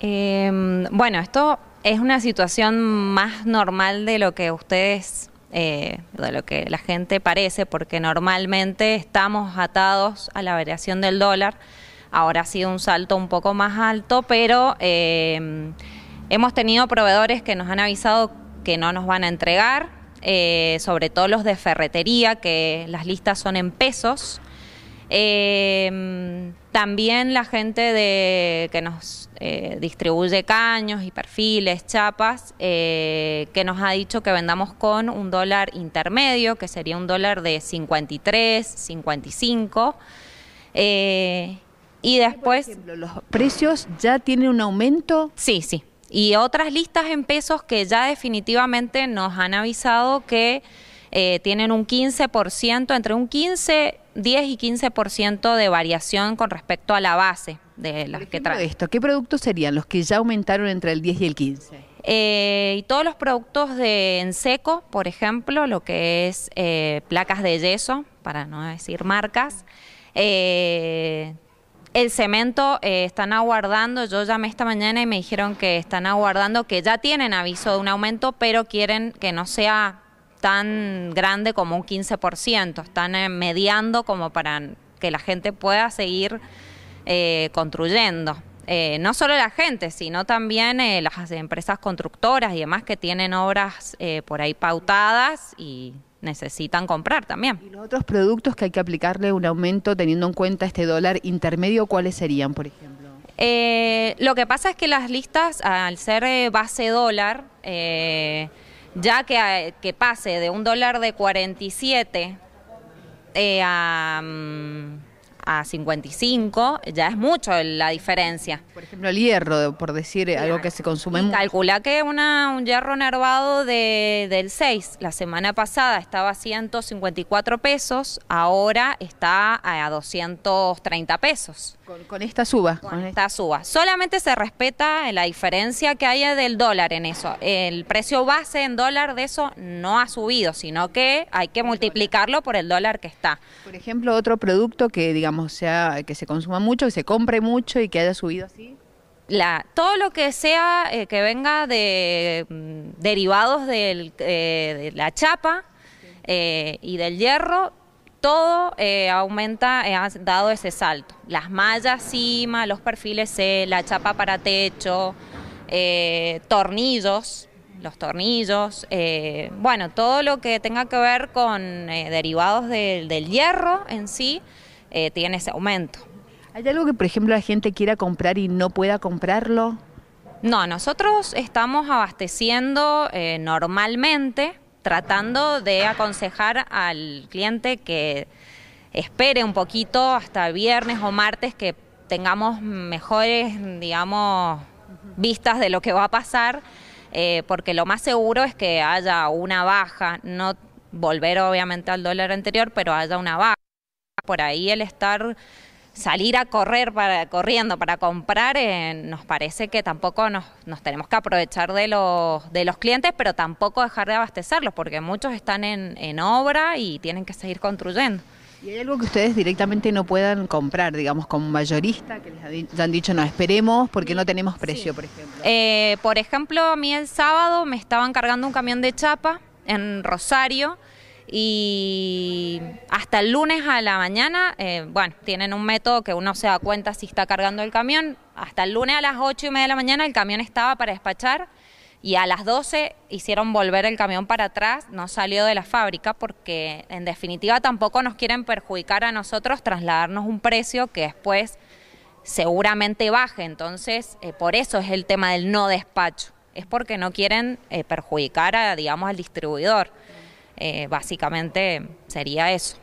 Eh, bueno, esto es una situación más normal de lo que ustedes, eh, de lo que la gente parece, porque normalmente estamos atados a la variación del dólar. Ahora ha sido un salto un poco más alto, pero em, hemos tenido proveedores que nos han avisado que no nos van a entregar, eh, sobre todo los de ferretería, que las listas son en pesos. Eh, también la gente de, que nos eh, distribuye caños y perfiles, chapas, eh, que nos ha dicho que vendamos con un dólar intermedio, que sería un dólar de 53, 55. y eh, después... ¿Los precios ya tienen un aumento? Sí, sí. Y otras listas en pesos que ya definitivamente nos han avisado que... Eh, tienen un 15%, entre un 15, 10 y 15% de variación con respecto a la base de las que traen. Esto, ¿Qué productos serían los que ya aumentaron entre el 10 y el 15? Eh, y todos los productos de en seco, por ejemplo, lo que es eh, placas de yeso, para no decir marcas. el cemento están aguardando, yo llamé esta mañana y me dijeron que están aguardando, que ya tienen aviso de un aumento, pero quieren que no sea tan grande como un 15%, están eh, mediando como para que la gente pueda seguir eh, construyendo. Eh, no solo la gente, sino también las empresas constructoras y demás que tienen obras por ahí pautadas y necesitan comprar también. ¿Y los otros productos que hay que aplicarle un aumento teniendo en cuenta este dólar intermedio, cuáles serían, por ejemplo? lo que pasa es que las listas, al ser base dólar, ya que, eh, que pase de un dólar de 47 eh, a... Mm, a 55, ya es mucho la diferencia. Por ejemplo, el hierro, por decir eh, algo que se consume Calcula que una, un hierro nervado de, del 6, la semana pasada estaba a 154 pesos, ahora está a 230 pesos. Con, esta suba. con esta suba. Solamente se respeta la diferencia que haya del dólar en eso. El precio base en dólar de eso no ha subido, sino que hay que multiplicarlo por el dólar que está. Por ejemplo, otro producto que, digamos, o sea que se consuma mucho, que se compre mucho y que haya subido así? todo lo que sea eh, que venga de mm, derivados eh, de la chapa eh, y del hierro, todo aumenta, ha dado ese salto. Las mallas cima, los perfiles C, la chapa para techo, tornillos, los tornillos, bueno, todo lo que tenga que ver con derivados del hierro en sí. Eh, tiene ese aumento. ¿Hay algo que, por ejemplo, la gente quiera comprar y no pueda comprarlo? No, nosotros estamos abasteciendo eh, normalmente, tratando de aconsejar al cliente que espere un poquito hasta viernes o martes que tengamos mejores, digamos, vistas de lo que va a pasar, eh, porque lo más seguro es que haya una baja, no volver obviamente al dólar anterior, pero haya una baja. Por ahí el estar salir a correr para corriendo para comprar eh, nos parece que tampoco nos, tenemos que aprovechar de los clientes pero tampoco dejar de abastecerlos porque muchos están en, obra y tienen que seguir construyendo ¿Y hay algo que ustedes directamente no puedan comprar, digamos, como mayorista, que les han dicho no esperemos porque no tenemos precio, por ejemplo? Eh, por ejemplo, a mí el sábado me estaban cargando un camión de chapa en Rosario y hasta el lunes a la mañana, eh, bueno, tienen un método que uno se da cuenta si está cargando el camión, hasta el lunes a las ocho y media de la mañana el camión estaba para despachar y a las 12 hicieron volver el camión para atrás, no salió de la fábrica porque en definitiva tampoco nos quieren perjudicar a nosotros trasladarnos un precio que después seguramente baje, entonces eh, por eso es el tema del no despacho, es porque no quieren eh, perjudicar a, digamos, al distribuidor. Eh, básicamente sería eso.